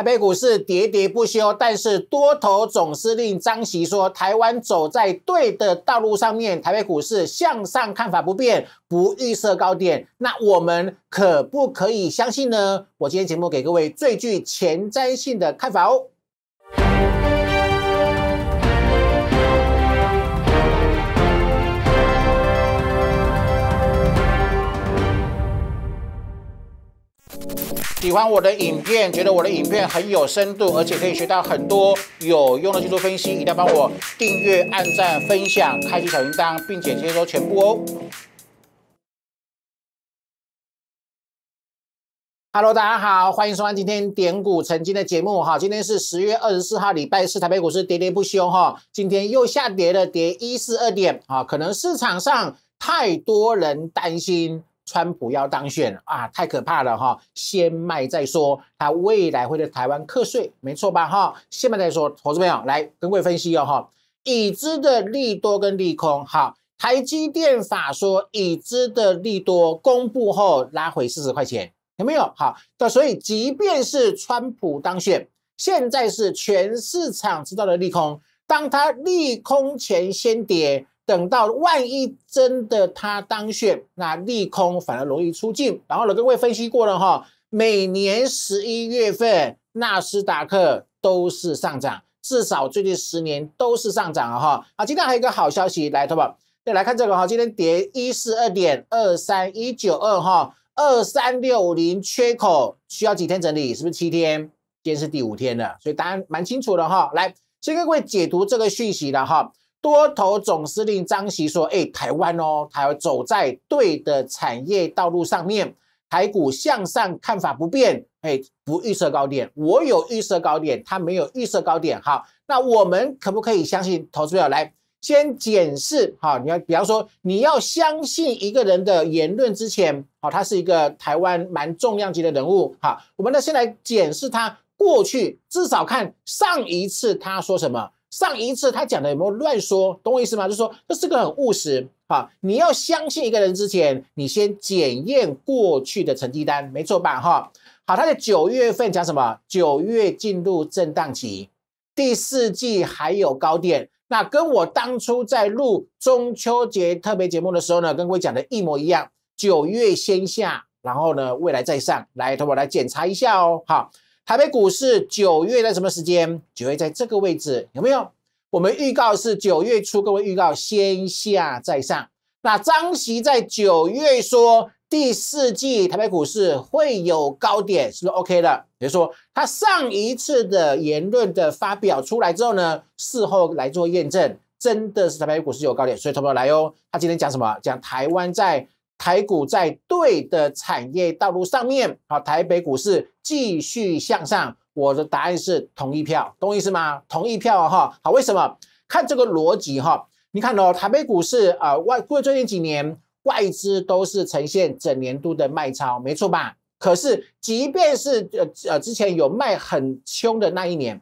台北股市喋喋不休，但是多头总司令张琦说，台湾走在对的道路上面，台北股市向上看法不变，不预设高点。那我们可不可以相信呢？我今天节目给各位最具前瞻性的看法哦。喜欢我的影片，觉得我的影片很有深度，而且可以学到很多有用的技术分析，一定要帮我订阅、按赞、分享、开启小铃铛，并且接收全部哦。Hello，大家好，欢迎收看今天点股成金的节目。哈，今天是十月二十四号，礼拜四，台北股市喋喋不休。哈，今天又下跌了，跌一四二点。啊，可能市场上太多人担心。川普要当选啊，太可怕了哈！先卖再说，他未来会在台湾课税，没错吧？哈，先卖再说。投资朋友来跟各位分析哦，哈，已知的利多跟利空。好，台积电法说已知的利多公布后拉回四十块钱，有没有？好，那所以即便是川普当选，现在是全市场知道的利空，当它利空前先跌。等到万一真的他当选，那利空反而容易出尽。然后呢，各位分析过了哈，每年十一月份纳斯达克都是上涨，至少最近十年都是上涨啊哈。啊，今天还有一个好消息来，好不再来看这个哈，今天跌一四二点二三一九二哈，二三六零缺口需要几天整理？是不是七天？今天是第五天了，所以答案蛮清楚的哈。来，先跟各位解读这个讯息的哈。多头总司令张喜说：“哎，台湾哦，他要走在对的产业道路上面，台股向上看法不变。哎，不预设高点，我有预设高点，他没有预设高点。好，那我们可不可以相信投资者来先检视？好，你要比方说，你要相信一个人的言论之前，好，他是一个台湾蛮重量级的人物。哈，我们呢先来检视他过去，至少看上一次他说什么。”上一次他讲的有没有乱说？懂我意思吗？就是说这是个很务实好，你要相信一个人之前，你先检验过去的成绩单，没错吧？哈，好，他在九月份讲什么？九月进入震荡期，第四季还有高点。那跟我当初在录中秋节特别节目的时候呢，跟各位讲的一模一样。九月先下，然后呢，未来再上来，同我来检查一下哦，好，台北股市九月在什么时间？九月在这个位置有没有？我们预告是九月初，各位预告先下再上。那张琦在九月说第四季台北股市会有高点，是不是 OK 的？也如说他上一次的言论的发表出来之后呢，事后来做验证，真的是台北股市有高点，所以他们来哦。他今天讲什么？讲台湾在。台股在对的产业道路上面，好，台北股市继续向上。我的答案是同意票，懂意思吗？同意票哈，好，为什么？看这个逻辑哈，你看哦，台北股市啊，外过最近几年外资都是呈现整年度的卖超，没错吧？可是，即便是呃呃之前有卖很凶的那一年，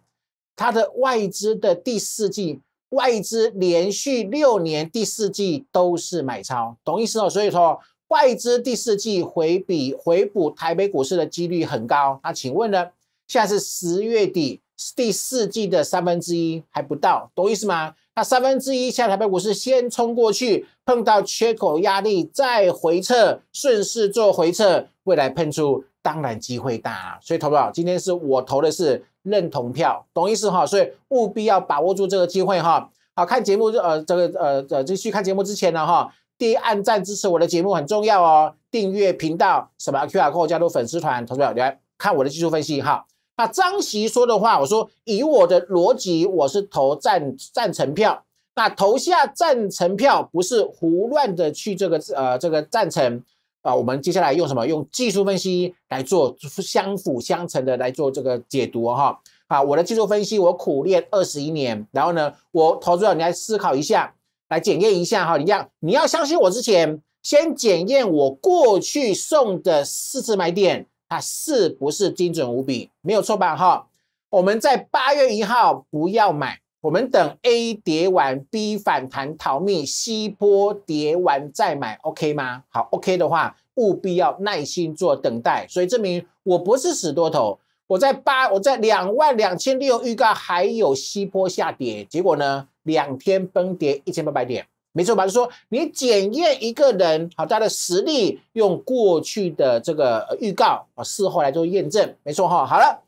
它的外资的第四季。外资连续六年第四季都是买超，懂意思哦？所以说外资第四季回比回补台北股市的几率很高。那请问呢？现在是十月底，第四季的三分之一还不到，懂意思吗？那三分之一，现在台北股市先冲过去，碰到缺口压力再回撤，顺势做回撤。未来喷出，当然机会大，所以投票今天是我投的是认同票，懂意思哈，所以务必要把握住这个机会哈。好，看节目，呃，这个呃呃，继续看节目之前呢，哈，第一，按赞支持我的节目很重要哦，订阅频道，什么 QR code 加入粉丝团，投票来看我的技术分析哈。那张琪说的话，我说以我的逻辑，我是投赞赞成票，那投下赞成票不是胡乱的去这个呃这个赞成。啊，我们接下来用什么？用技术分析来做相辅相成的来做这个解读哈。好，我的技术分析我苦练二十一年，然后呢，我投资者你来思考一下，来检验一下哈。你这样，你要相信我之前，先检验我过去送的四次买点，它是不是精准无比，没有错吧？哈，我们在八月一号不要买。我们等 A 跌完，B 反弹逃命，C 波跌完再买，OK 吗？好，OK 的话，务必要耐心做等待。所以证明我不是死多头，我在八，我在两万两千六预告还有 C 波下跌，结果呢，两天崩跌一千八百点，没错吧？就说你检验一个人好他的实力，用过去的这个预告啊，事后来做验证，没错哈。好了，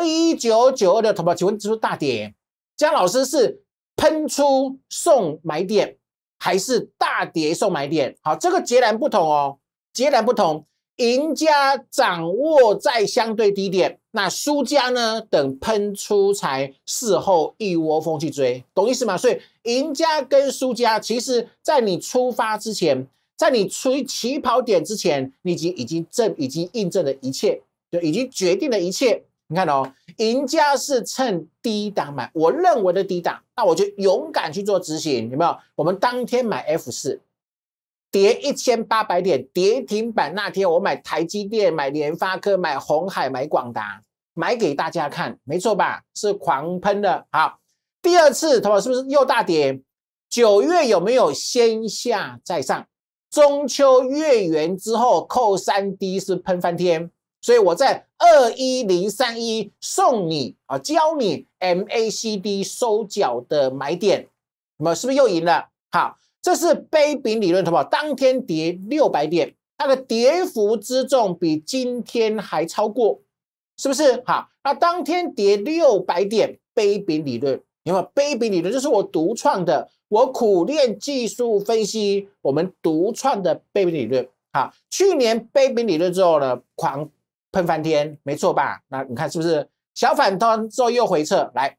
一九九二的同胞，请问指数大跌。姜老师是喷出送买点，还是大跌送买点？好，这个截然不同哦，截然不同。赢家掌握在相对低点，那输家呢？等喷出才事后一窝蜂去追，懂意思吗？所以赢家跟输家，其实在你出发之前，在你出起跑点之前，你已经已经证，已经印证了一切，就已经决定了一切。你看哦，赢家是趁低档买，我认为的低档，那我就勇敢去做执行，有没有？我们当天买 F 四，跌一千八百点，跌停板那天我买台积电、买联发科、买红海、买广达，买给大家看，没错吧？是狂喷的。好，第二次，同胞是不是又大跌？九月有没有先下再上？中秋月圆之后扣三 D 是喷翻天。所以我在二一零三一送你啊，教你 MACD 收脚的买点，那么是不是又赢了？好，这是杯柄理论，好不好？当天跌六百点，它的跌幅之重比今天还超过，是不是？好，那当天跌六百点，杯柄理论有没有？杯柄理论就是我独创的，我苦练技术分析，我们独创的杯柄理论。好，去年杯柄理论之后呢，狂。喷翻天，没错吧？那你看是不是小反弹之后又回撤？来，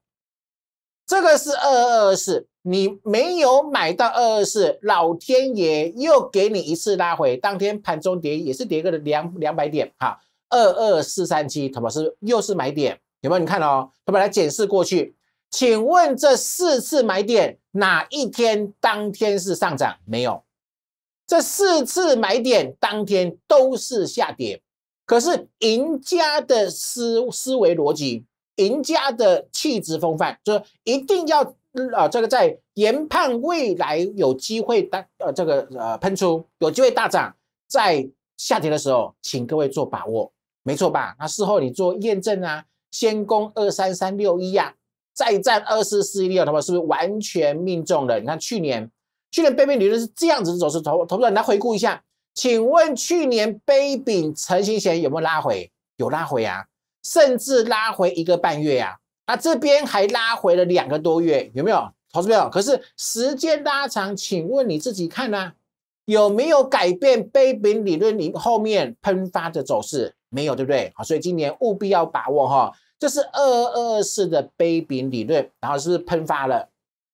这个是二二四，你没有买到二二四，老天爷又给你一次拉回。当天盘中跌也是跌个两两百点，哈，二二四三七，们是又是买点，有没有？你看哦，他事来检视过去，请问这四次买点哪一天当天是上涨？没有，这四次买点当天都是下跌。可是赢家的思思维逻辑，赢家的气质风范，就是一定要呃这个在研判未来有机会大呃这个呃喷出有机会大涨，在下跌的时候，请各位做把握，没错吧？那事后你做验证啊，先攻二三三六一呀，再战二四四一六，他们是不是完全命中了？你看去年去年背面理论是这样子的走势，投投资人来回顾一下。请问去年杯柄成型前有没有拉回？有拉回啊，甚至拉回一个半月呀。那这边还拉回了两个多月，有没有？投资朋友，可是时间拉长，请问你自己看呢，有没有改变杯柄理论里后面喷发的走势？没有，对不对？好，所以今年务必要把握哈，这是二二四的杯柄理论，然后是不是喷发了？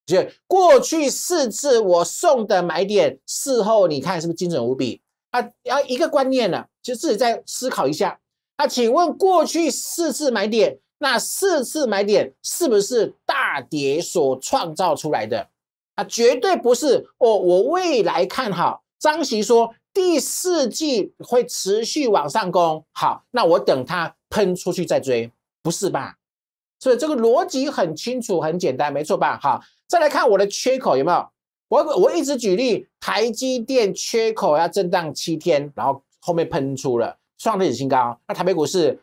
就过去四次我送的买点，事后你看是不是精准无比？啊，要一个观念呢，就自己再思考一下。啊，请问过去四次买点，那四次买点是不是大跌所创造出来的？啊，绝对不是哦。我未来看好张琪说第四季会持续往上攻，好，那我等它喷出去再追，不是吧？所以这个逻辑很清楚、很简单，没错吧？好，再来看我的缺口有没有？我我一直举例，台积电缺口要震荡七天，然后后面喷出了创历史新高。那台北股市，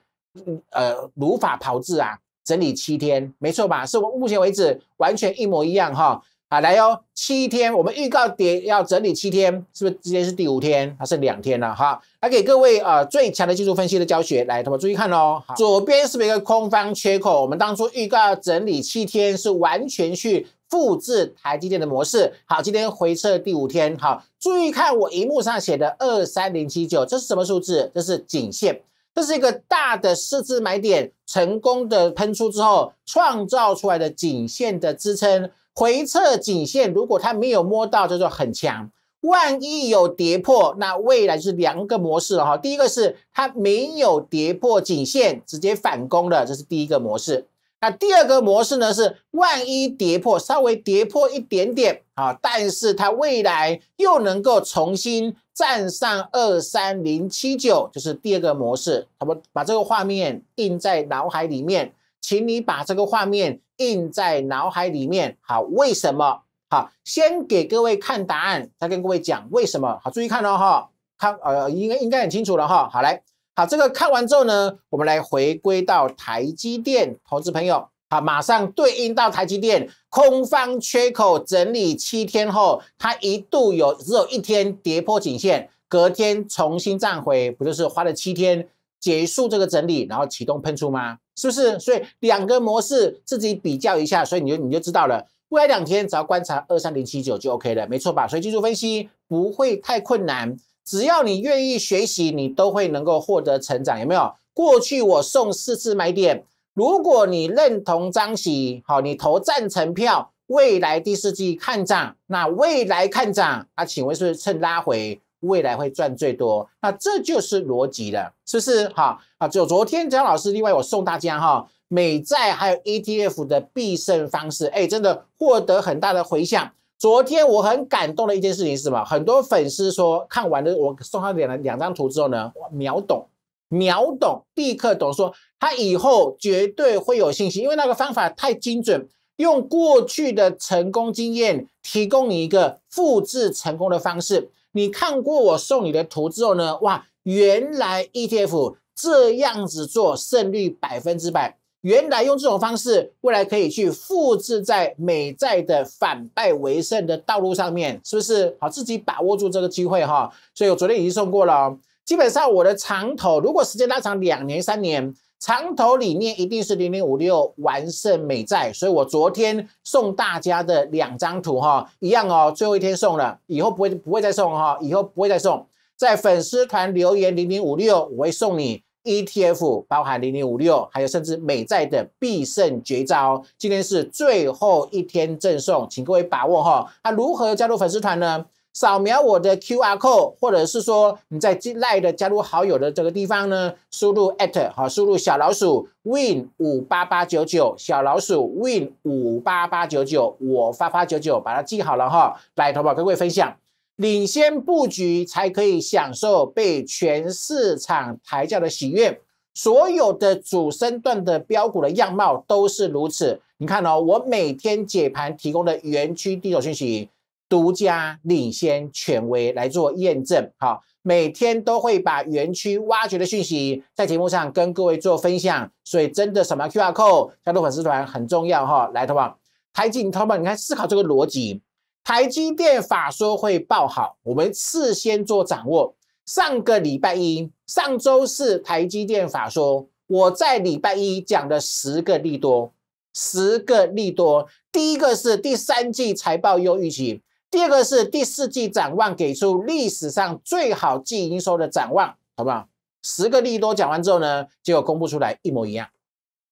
呃，如法炮制啊，整理七天，没错吧？是我目前为止完全一模一样哈。好，来哟！七天，我们预告点要整理七天，是不是？今天是第五天，还是两天了哈。来给各位啊，最强的技术分析的教学，来，同学注意看哦。左边是不是一个空方缺口，我们当初预告整理七天是完全去复制台积电的模式。好，今天回撤第五天，好，注意看我荧幕上写的二三零七九，这是什么数字？这是颈线，这是一个大的市值买点成功的喷出之后创造出来的颈线的支撑。回撤颈线，如果它没有摸到，就很强。万一有跌破，那未来是两个模式哈。第一个是它没有跌破颈线，直接反攻的，这是第一个模式。那第二个模式呢？是万一跌破，稍微跌破一点点啊，但是它未来又能够重新站上二三零七九，就是第二个模式。好不，把这个画面印在脑海里面，请你把这个画面。印在脑海里面，好，为什么？好，先给各位看答案，再跟各位讲为什么。好，注意看哦，哈，看，呃，应该应该很清楚了，哈。好，来，好，这个看完之后呢，我们来回归到台积电，投资朋友，好，马上对应到台积电空方缺口整理七天后，它一度有只有一天跌破颈线，隔天重新站回，不就是花了七天结束这个整理，然后启动喷出吗？是不是？所以两个模式自己比较一下，所以你就你就知道了。未来两天只要观察二三零七九就 OK 了，没错吧？所以技术分析不会太困难，只要你愿意学习，你都会能够获得成长。有没有？过去我送四次买点，如果你认同张喜，好，你投赞成票，未来第四季看涨，那未来看涨，那请问是不是趁拉回？未来会赚最多，那这就是逻辑了，是不是？好，啊，就昨天张老师，另外我送大家哈，美债还有 ETF 的必胜方式，哎，真的获得很大的回响。昨天我很感动的一件事情是什么？很多粉丝说，看完了我送他两两张图之后呢，秒懂，秒懂，立刻懂，说他以后绝对会有信心，因为那个方法太精准，用过去的成功经验提供你一个复制成功的方式。你看过我送你的图之后呢？哇，原来 ETF 这样子做胜率百分之百，原来用这种方式未来可以去复制在美债的反败为胜的道路上面，是不是？好，自己把握住这个机会哈。所以我昨天已经送过了，哦，基本上我的长投如果时间拉长两年三年。长投理念一定是零零五六完胜美债，所以我昨天送大家的两张图哈，一样哦，最后一天送了，以后不会不会再送哈，以后不会再送，在粉丝团留言零零五六，我会送你 ETF，包含零零五六，还有甚至美债的必胜绝招，今天是最后一天赠送，请各位把握哈。那如何加入粉丝团呢？扫描我的 Q R code，或者是说你在进 Lite 加入好友的这个地方呢，输入 at 好，输入小老鼠 win 五八八九九，小老鼠 win 五八八九九，我发发九九把它记好了哈，来投保各位分享，领先布局才可以享受被全市场抬轿的喜悦，所有的主升段的标股的样貌都是如此。你看哦，我每天解盘提供的园区地手讯息。独家、领先、权威来做验证，好，每天都会把园区挖掘的讯息在节目上跟各位做分享，所以真的什么 Q R code 加入粉丝团很重要哈，来同 o 台积 t o m 你看思考这个逻辑，台积电法说会报好，我们事先做掌握。上个礼拜一，上周四台积电法说，我在礼拜一讲了十个利多，十个利多，第一个是第三季财报优预期。第二个是第四季展望给出历史上最好季营收的展望，好不好？十个利多讲完之后呢，结果公布出来一模一样，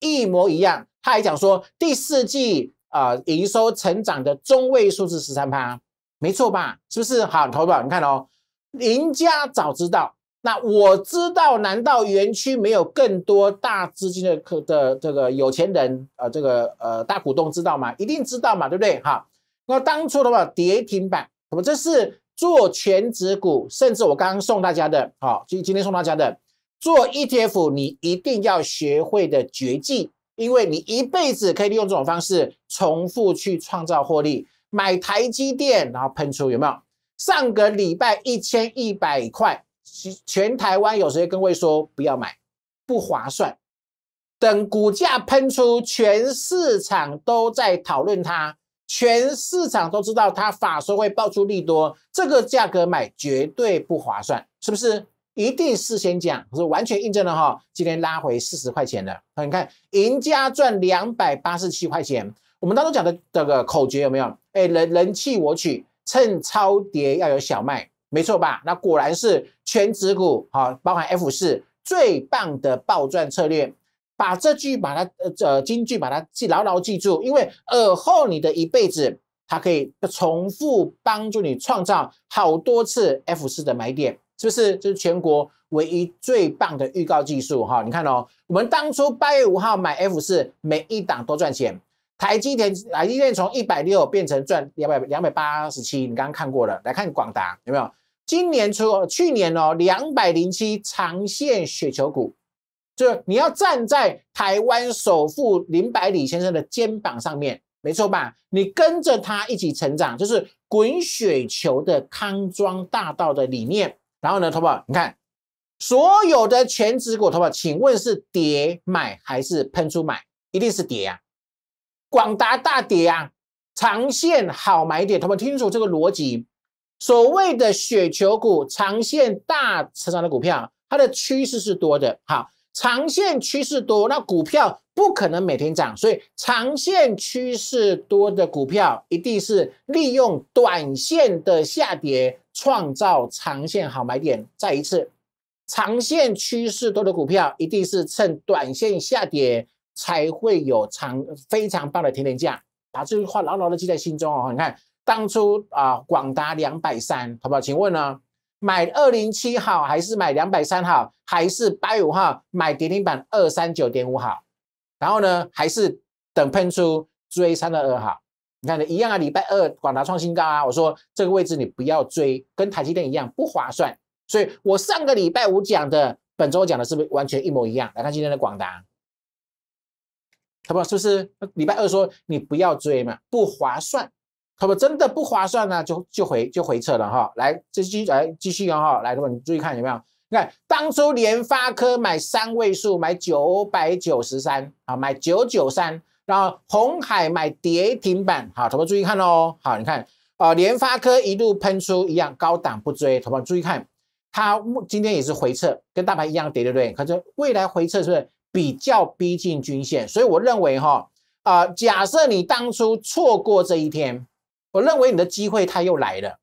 一模一样。他还讲说第四季啊营收成长的中位数是十三趴，没错吧？是不是好，投保？你看哦，赢家早知道，那我知道，难道园区没有更多大资金的客的这个有钱人？呃，这个呃大股东知道吗？一定知道嘛，对不对？好。那当初的话，跌停板，那么这是做全指股，甚至我刚刚送大家的，好，今今天送大家的做 ETF，你一定要学会的绝技，因为你一辈子可以利用这种方式重复去创造获利。买台积电，然后喷出有没有？上个礼拜一千一百块，全台湾有谁跟位说不要买，不划算？等股价喷出，全市场都在讨论它。全市场都知道，它法说会爆出利多，这个价格买绝对不划算，是不是？一定事先讲，是完全印证了哈，今天拉回四十块钱了。你看，赢家赚两百八十七块钱，我们当中讲的这个口诀有没有？哎，人人气我取，趁超跌要有小卖，没错吧？那果然是全指股哈，包含 F 四最棒的暴赚策略。把这句把它呃呃金句把它记牢牢记住，因为耳后你的一辈子，它可以重复帮助你创造好多次 F 四的买点，是不是？这是全国唯一最棒的预告技术哈！你看哦，我们当初八月五号买 F 四，每一档都赚钱。台积电、台积电从一百六变成赚两百两百八十七，你刚刚看过了。来看广达有没有？今年初、去年哦，两百零七长线雪球股。就是你要站在台湾首富林百里先生的肩膀上面，没错吧？你跟着他一起成长，就是滚雪球的康庄大道的理念。然后呢，头发，你看所有的全值股，头发，请问是跌买还是喷出买？一定是跌啊，广达大跌啊，长线好买点。投保，听清楚这个逻辑。所谓的雪球股，长线大成长的股票，它的趋势是多的，好。长线趋势多，那股票不可能每天涨，所以长线趋势多的股票一定是利用短线的下跌创造长线好买点。再一次，长线趋势多的股票一定是趁短线下跌才会有长非常棒的甜甜价。把这句话牢牢的记在心中哦。你看当初啊，广达两百三，好不好？请问呢？买二零七好还是买两百三好，还是八五号？买跌停板二三九点五好，然后呢？还是等喷出追三二二好？你看的一样啊，礼拜二广达创新高啊，我说这个位置你不要追，跟台积电一样不划算。所以我上个礼拜五讲的，本周讲的是不是完全一模一样？来看今天的广达，他不，是不是礼拜二说你不要追嘛，不划算。他们真的不划算呢，就就回就回撤了哈。来，继续来继续哈。来，你学们注意看有没有？看当初联发科买三位数，买九百九十三，啊，买九九三。然后红海买跌停板，好，同学们注意看哦。好，你看啊，联发科一路喷出一样高档不追，同学们注意看，它今天也是回撤，跟大盘一样跌，对不对？可是未来回撤是不是比较逼近均线？所以我认为哈，啊，假设你当初错过这一天。我认为你的机会它又来了，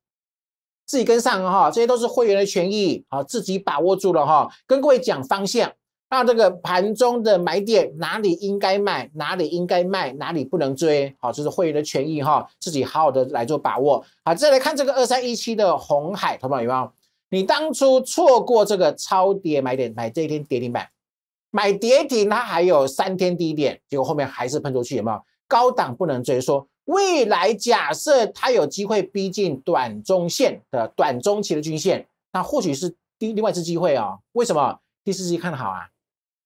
自己跟上哈，这些都是会员的权益，好，自己把握住了哈。跟各位讲方向，那这个盘中的买点哪里应该买，哪里应该卖，哪里不能追，好，这是会员的权益哈，自己好好的来做把握。好，再来看这个二三一七的红海，同好？有没有？你当初错过这个超跌买点，买这一天跌停板，买跌停它还有三天低点，结果后面还是喷出去有没有？高档不能追，说，未来假设它有机会逼近短中线的短中期的均线，那或许是第另外一次机会哦。为什么第四季看好啊？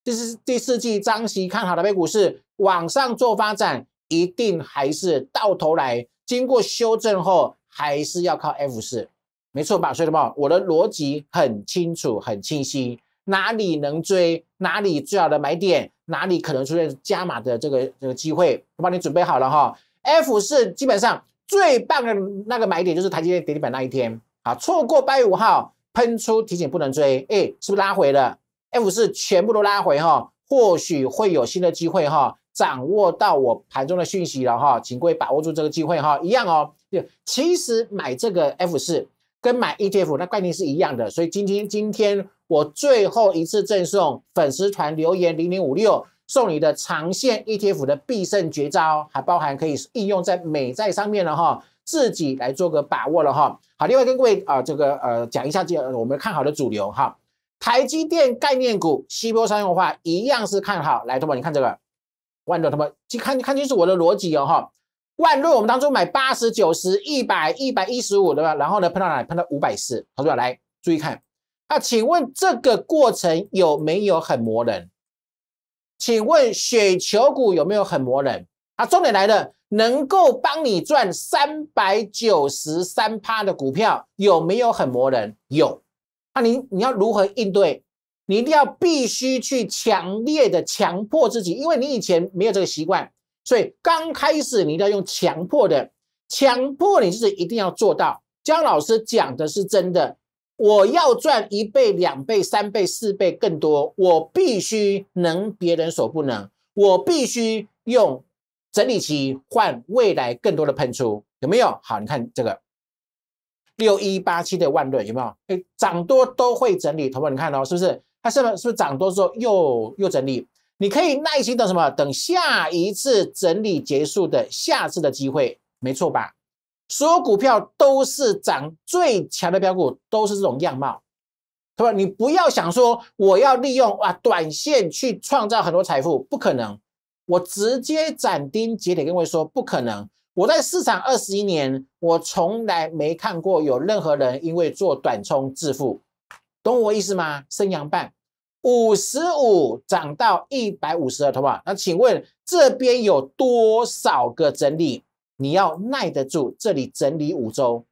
这是第四季张琦看好的 A 股是往上做发展，一定还是到头来经过修正后，还是要靠 F 四，没错吧？所以的不我的逻辑很清楚、很清晰，哪里能追，哪里最好的买点，哪里可能出现加码的这个这个机会，我帮你准备好了哈。F 四基本上最棒的那个买点就是台积电跌停板那一天，好错过八月五号喷出提醒不能追，哎，是不是拉回了？F 四全部都拉回哈，或许会有新的机会哈，掌握到我盘中的讯息了哈，请各位把握住这个机会哈，一样哦。其实买这个 F 四跟买 ETF 那概念是一样的，所以今天今天我最后一次赠送粉丝团留言零零五六。送你的长线 ETF 的必胜绝招，还包含可以应用在美债上面了哈，自己来做个把握了哈。好，另外跟各位啊，这个呃讲一下这我们看好的主流哈，台积电概念股 c 波商用化一样是看好。来，他们你看这个万润，他们看看清楚我的逻辑哦哈。万润我们当初买八十九十、一百、一百一十五对吧？然后呢碰到哪里？碰到五百四，他说了来注意看那请问这个过程有没有很磨人？请问雪球股有没有很磨人？啊，重点来了，能够帮你赚三百九十三趴的股票有没有很磨人？有，那你你要如何应对？你一定要必须去强烈的强迫自己，因为你以前没有这个习惯，所以刚开始你要用强迫的，强迫你自己一定要做到。江老师讲的是真的。我要赚一倍、两倍、三倍、四倍更多，我必须能别人所不能，我必须用整理期换未来更多的喷出，有没有？好，你看这个六一八七的万润有没有？哎，涨多都会整理，同学你看哦，是不是？它是不是是不是涨多之后又又整理？你可以耐心等什么？等下一次整理结束的下次的机会，没错吧？所有股票都是涨最强的标股都是这种样貌，对吧？你不要想说我要利用哇短线去创造很多财富，不可能。我直接斩钉截铁跟各位说，不可能。我在市场二十一年，我从来没看过有任何人因为做短冲致富，懂我意思吗？升阳半五十五涨到一百五十了，对吧？那请问这边有多少个整理？你要耐得住，这里整理五周，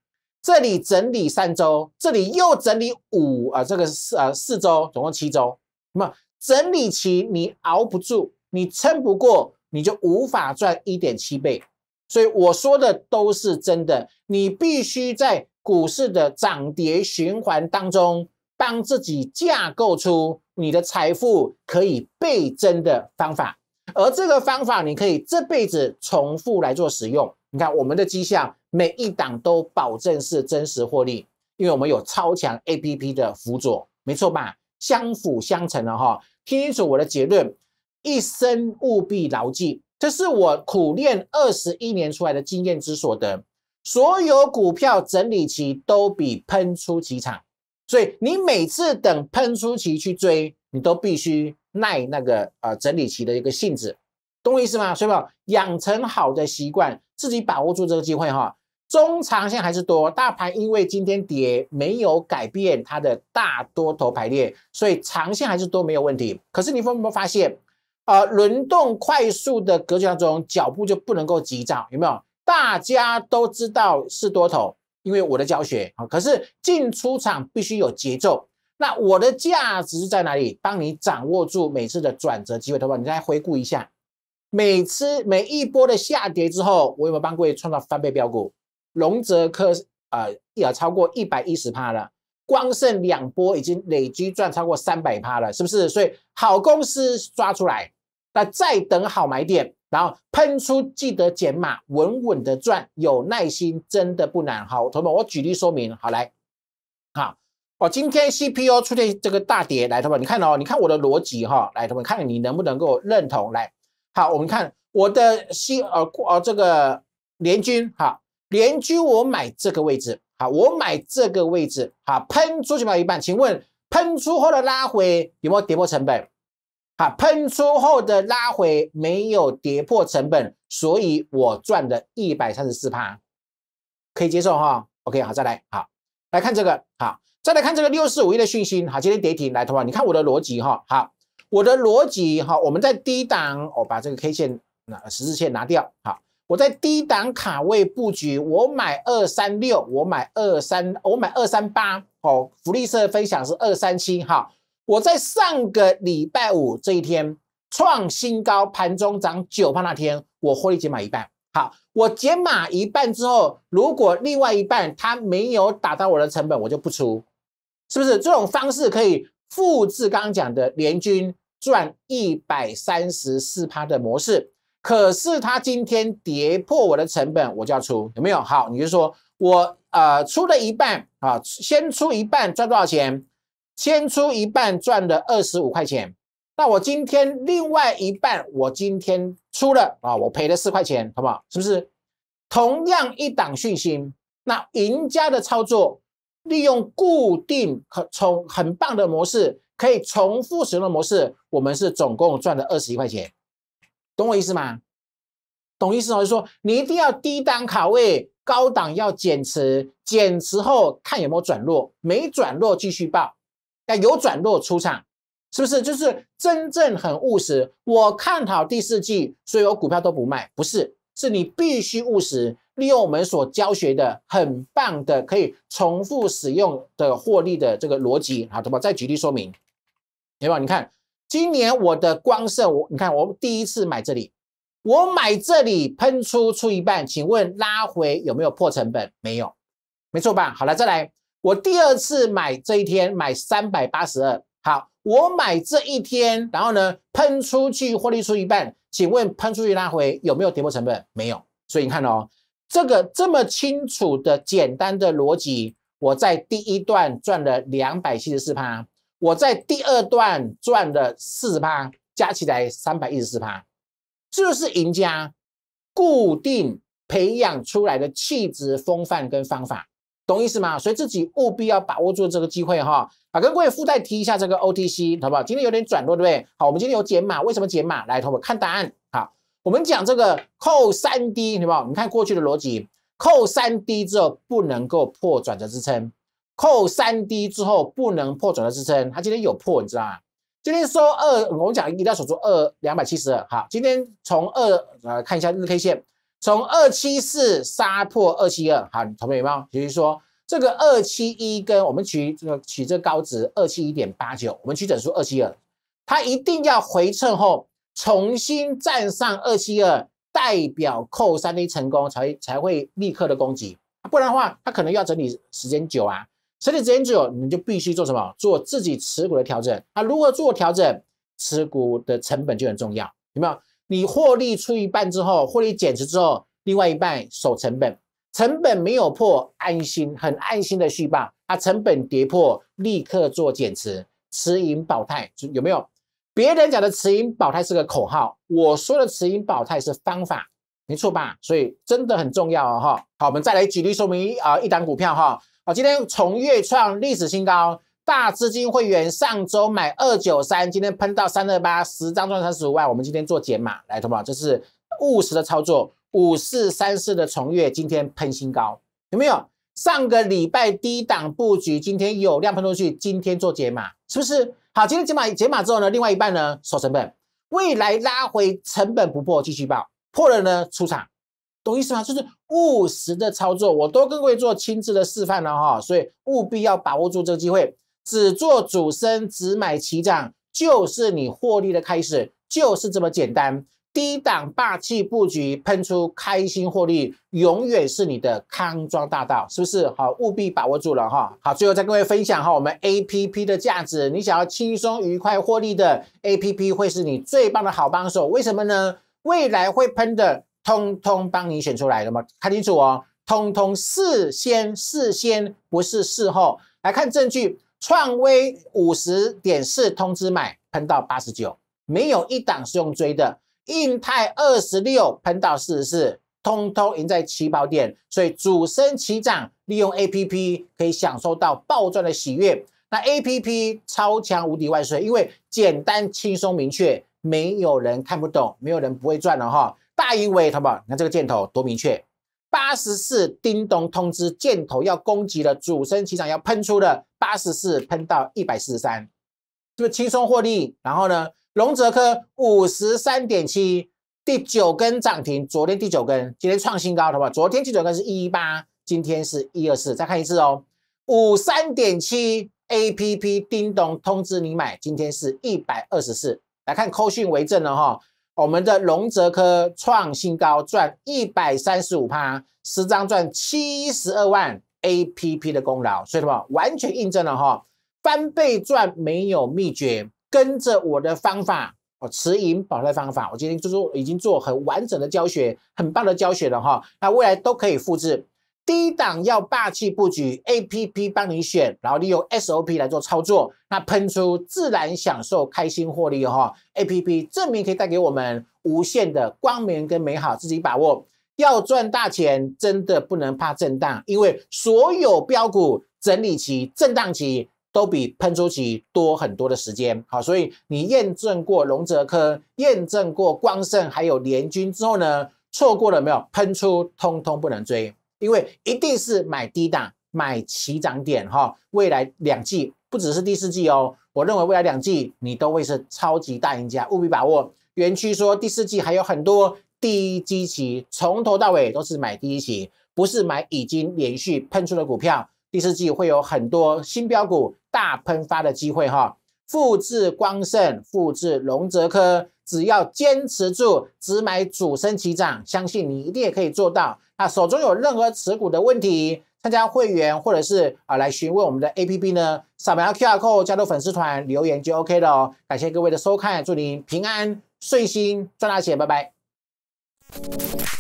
这里整理三周，这里又整理五啊，这个是啊四周，总共七周。那么整理期你熬不住，你撑不过，你就无法赚一点七倍。所以我说的都是真的，你必须在股市的涨跌循环当中，帮自己架构出你的财富可以倍增的方法。而这个方法，你可以这辈子重复来做使用。你看我们的绩效，每一档都保证是真实获利，因为我们有超强 A P P 的辅佐，没错吧？相辅相成的哈。听清楚我的结论，一生务必牢记，这是我苦练二十一年出来的经验之所得。所有股票整理期都比喷出期长，所以你每次等喷出期去追，你都必须。耐那个呃整理期的一个性质，懂我意思吗？所以讲养成好的习惯，自己把握住这个机会哈。中长线还是多，大盘因为今天跌没有改变它的大多头排列，所以长线还是多没有问题。可是你有没有发现啊，轮动快速的格局当中，脚步就不能够急躁，有没有？大家都知道是多头，因为我的教学啊，可是进出场必须有节奏。那我的价值在哪里？帮你掌握住每次的转折机会，投胞，你再回顾一下，每次每一波的下跌之后，我有没有帮各位创造翻倍标股？龙泽科啊，也超过一百一十趴了，光剩两波已经累积赚超过三百趴了，是不是？所以好公司抓出来，那再等好买点，然后喷出，记得减码，稳稳的赚，有耐心真的不难哈，同们，我举例说明，好来。哦，今天 C P u 出现这个大跌，来，他们你看哦，你看我的逻辑哈，来，他们看你能不能够认同？来，好，我们看我的新，呃呃这个联军哈，联军我买这个位置，好，我买这个位置，好，喷出去嘛一半，请问喷出后的拉回有没有跌破成本？啊，喷出后的拉回没有跌破成本，所以我赚的一百三十四可以接受哈，OK，好，再来，好，来看这个，好。再来看这个六四五一的讯息，哈，今天跌停来，同话，你看我的逻辑，哈，好，我的逻辑，哈，我们在低档，我把这个 K 线那十字线拿掉，好，我在低档卡位布局，我买二三六，我买二三，我买二三八，哦，福利社分享是二三七，哈，我在上个礼拜五这一天创新高，盘中涨九趴那天，我获利减码一半。好，我解码一半之后，如果另外一半它没有打到我的成本，我就不出，是不是？这种方式可以复制刚讲的联军赚一百三十四趴的模式。可是它今天跌破我的成本，我就要出，有没有？好，你就说我呃出了一半啊，先出一半赚多少钱？先出一半赚了二十五块钱。那我今天另外一半，我今天出了啊，我赔了四块钱，好不好？是不是？同样一档讯息，那赢家的操作利用固定和从很棒的模式，可以重复使用的模式。我们是总共赚了二十一块钱，懂我意思吗？懂意思吗？就说，你一定要低档卡位，高档要减持，减持后看有没有转弱，没转弱继续报，那有转弱出场。是不是就是真正很务实？我看好第四季，所以我股票都不卖。不是，是你必须务实，利用我们所教学的很棒的可以重复使用的获利的这个逻辑。好，怎么？再举例说明，有没有？你看，今年我的光胜，我你看我第一次买这里，我买这里喷出出一半，请问拉回有没有破成本？没有，没错吧？好了，再来，我第二次买这一天买三百八十二，好。我买这一天，然后呢，喷出去获利出一半，请问喷出去拉回有没有跌破成本？没有。所以你看哦，这个这么清楚的简单的逻辑，我在第一段赚了两百七十四趴，我在第二段赚了四十趴，加起来三百一十四趴，这是赢家固定培养出来的气质、风范跟方法。懂意思吗？所以自己务必要把握住这个机会哈。好，跟各位附带提一下这个 OTC，好不好？今天有点转弱，对不对？好，我们今天有减码，为什么减码？来，同学们看答案。好，我们讲这个扣三 D，好不好？你看过去的逻辑，扣三 D 之后不能够破转折支撑，扣三 D 之后不能破转折支撑。它今天有破，你知道吗？今天收二，我们讲一定要守住二两百七十二。好，今天从二呃看一下日 K 线。从二七四杀破二七二，好，你同没有？比如说，这个二七一跟我们取这个取这高值二七一点八九，我们取整数二七二，它一定要回撤后重新站上二七二，代表扣三 A 成功，才才会立刻的攻击，不然的话，它可能要整理时间久啊。整理时间久，你就必须做什么？做自己持股的调整。啊，如何做调整？持股的成本就很重要，有没有？你获利出一半之后，获利减持之后，另外一半守成本，成本没有破安心，很安心的续棒啊。成本跌破，立刻做减持，持盈保态，有没有？别人讲的持盈保态是个口号，我说的持盈保态是方法，没错吧？所以真的很重要啊哈。好，我们再来举例说明啊，一档股票哈，好，今天从月创历史新高。大资金会员上周买二九三，今天喷到三二八，十张赚三十五万。我们今天做减码，来，好不这是务实的操作。五四三四的重月今天喷新高，有没有？上个礼拜低档布局，今天有量喷出去，今天做减码，是不是？好，今天减码减码之后呢，另外一半呢，守成本。未来拉回成本不破，继续爆，破了呢，出场。懂意思吗？就是务实的操作，我都跟各位做亲自的示范了哈，所以务必要把握住这个机会。只做主升，只买起涨，就是你获利的开始，就是这么简单。低档霸气布局，喷出开心获利，永远是你的康庄大道，是不是？好，务必把握住了哈。好，最后再跟各位分享哈，我们 A P P 的价值，你想要轻松愉快获利的 A P P 会是你最棒的好帮手。为什么呢？未来会喷的，通通帮你选出来了吗？看清楚哦，通通事先，事先不是事后。来看证据。创威五十点四通知买，喷到八十九，没有一档是用追的。硬泰二十六喷到四十四，通通赢在起跑点，所以主升起涨，利用 A P P 可以享受到暴赚的喜悦。那 A P P 超强无敌万岁，因为简单、轻松、明确，没有人看不懂，没有人不会赚的哈。大盈伟，好不好？你看这个箭头多明确。八十四，叮咚通知箭头要攻击了，主升起长要喷出的八十四喷到一百四十三，这么轻松获利。然后呢，龙泽科五十三点七，第九根涨停，昨天第九根，今天创新高，好不好？昨天第九根是一一八，今天是一二四，再看一次哦，五三点七，A P P 叮咚通知你买，今天是一百二十四，来看扣讯为证了哈。我们的龙泽科创新高，赚一百三十五趴，十张赚七十二万 A P P 的功劳，所以什么，完全印证了哈，翻倍赚没有秘诀，跟着我的方法，哦，持盈保泰方法，我今天就说已经做很完整的教学，很棒的教学了哈，那未来都可以复制。低档要霸气布局，A P P 帮你选，然后利用 S O P 来做操作，那喷出自然享受开心获利哈。A P P 证明可以带给我们无限的光明跟美好，自己把握。要赚大钱，真的不能怕震荡，因为所有标股整理期、震荡期都比喷出期多很多的时间。好，所以你验证过龙泽科、验证过光盛还有联军之后呢，错过了没有喷出，通通不能追。因为一定是买低档，买起涨点哈。未来两季不只是第四季哦，我认为未来两季你都会是超级大赢家，务必把握。园区说第四季还有很多低基期，从头到尾都是买低期，不是买已经连续喷出的股票。第四季会有很多新标股大喷发的机会哈，复制光盛，复制龙泽科。只要坚持住，只买主升旗涨，相信你一定也可以做到。那手中有任何持股的问题，参加会员或者是啊来询问我们的 A P P 呢，扫描 Q R Code 加入粉丝团留言就 O K 了哦。感谢各位的收看，祝您平安、顺心、赚大钱，拜拜。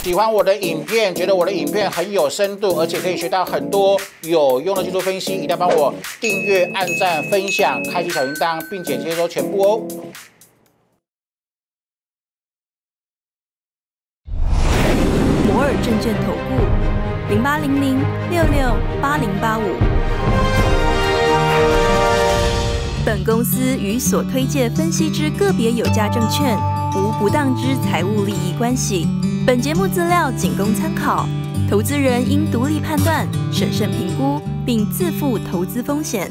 喜欢我的影片，觉得我的影片很有深度，而且可以学到很多有用的技术分析，一定要帮我订阅、按赞、分享、开启小铃铛，并且接收全部哦。摩尔证券投顾，零八零零六六八零八五。本公司与所推介分析之个别有价证券无不当之财务利益关系。本节目资料仅供参考，投资人应独立判断、审慎评估，并自负投资风险。